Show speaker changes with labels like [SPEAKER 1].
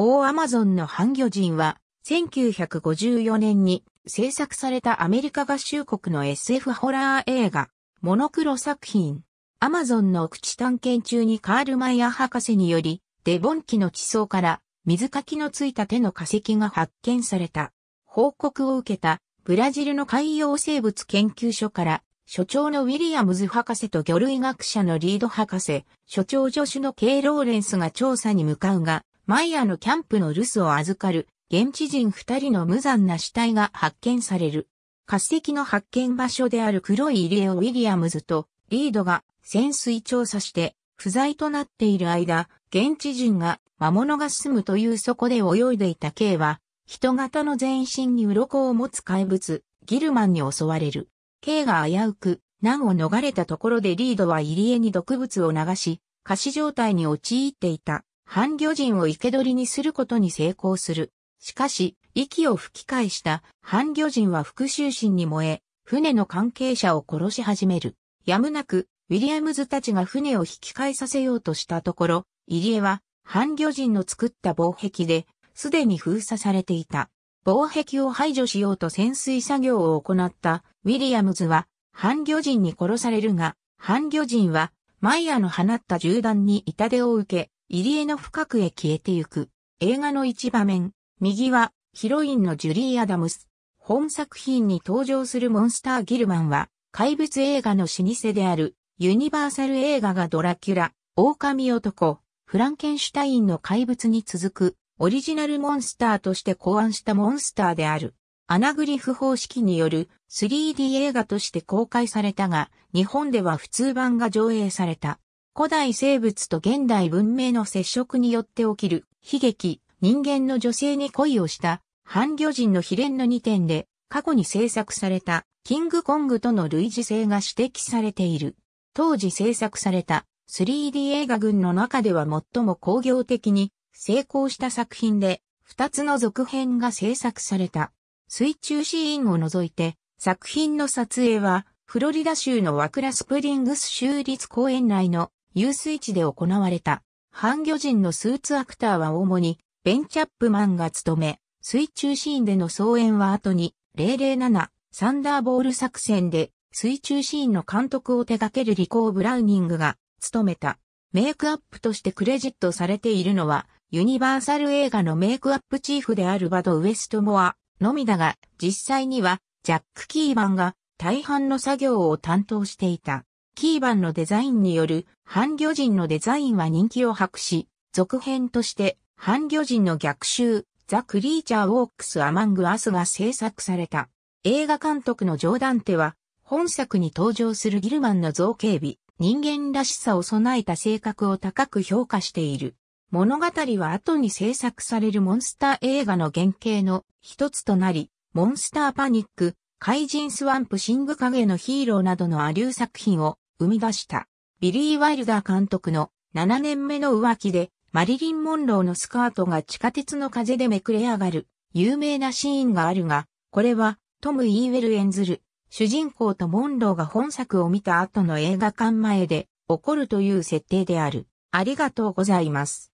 [SPEAKER 1] 大アマゾンの半魚人は、1954年に制作されたアメリカ合衆国の SF ホラー映画、モノクロ作品。アマゾンの口探検中にカール・マイア博士により、デボン紀の地層から水かきのついた手の化石が発見された。報告を受けたブラジルの海洋生物研究所から所長のウィリアムズ博士と魚類学者のリード博士、所長助手のケイ・ローレンスが調査に向かうが、マイヤのキャンプの留守を預かる現地人二人の無残な死体が発見される。化石の発見場所である黒い入り江をウィリアムズとリードが潜水調査して不在となっている間、現地人が魔物が住むというそこで泳いでいた K は、人型の全身に鱗を持つ怪物、ギルマンに襲われる。K が危うく、難を逃れたところでリードは入り江に毒物を流し、仮死状態に陥っていた。半魚人を生け捕りにすることに成功する。しかし、息を吹き返した半魚人は復讐心に燃え、船の関係者を殺し始める。やむなく、ウィリアムズたちが船を引き返させようとしたところ、入江は、半魚人の作った防壁で、すでに封鎖されていた。防壁を排除しようと潜水作業を行ったウィリアムズは、半魚人に殺されるが、半魚人は、マイヤの放った銃弾に痛手を受け、入江の深くへ消えてゆく。映画の一場面、右は、ヒロインのジュリー・アダムス。本作品に登場するモンスター・ギルマンは、怪物映画の老舗である、ユニバーサル映画がドラキュラ、狼男、フランケンシュタインの怪物に続く、オリジナルモンスターとして考案したモンスターである。アナグリフ方式による 3D 映画として公開されたが、日本では普通版が上映された。古代生物と現代文明の接触によって起きる悲劇、人間の女性に恋をした、半魚人の秘伝の2点で、過去に制作された、キングコングとの類似性が指摘されている。当時制作された 3D 映画群の中では最も工業的に成功した作品で、2つの続編が制作された。水中シーンを除いて、作品の撮影は、フロリダ州のワクラスプリングス州立公園内の遊水地で行われた。半魚人のスーツアクターは主にベン・チャップマンが務め、水中シーンでの総演は後に007サンダーボール作戦で水中シーンの監督を手掛けるリコー・ブラウニングが務めた。メイクアップとしてクレジットされているのはユニバーサル映画のメイクアップチーフであるバド・ウエストモアのみだが実際にはジャック・キーバンが大半の作業を担当していた。キーバンのデザインによる、半魚人のデザインは人気を博し、続編として、半魚人の逆襲、ザ・クリーチャー・ウォークス・アマング・アスが制作された。映画監督のジョーダンテは、本作に登場するギルマンの造形美、人間らしさを備えた性格を高く評価している。物語は後に制作されるモンスター映画の原型の一つとなり、モンスターパニック、怪人スワンプシング影のヒーローなどのアリュー作品を生み出した。ビリー・ワイルダー監督の7年目の浮気で、マリリン・モンローのスカートが地下鉄の風でめくれ上がる、有名なシーンがあるが、これは、トム・イーウェル演ずる、主人公とモンローが本作を見た後の映画館前で、起こるという設定である。ありがとうございます。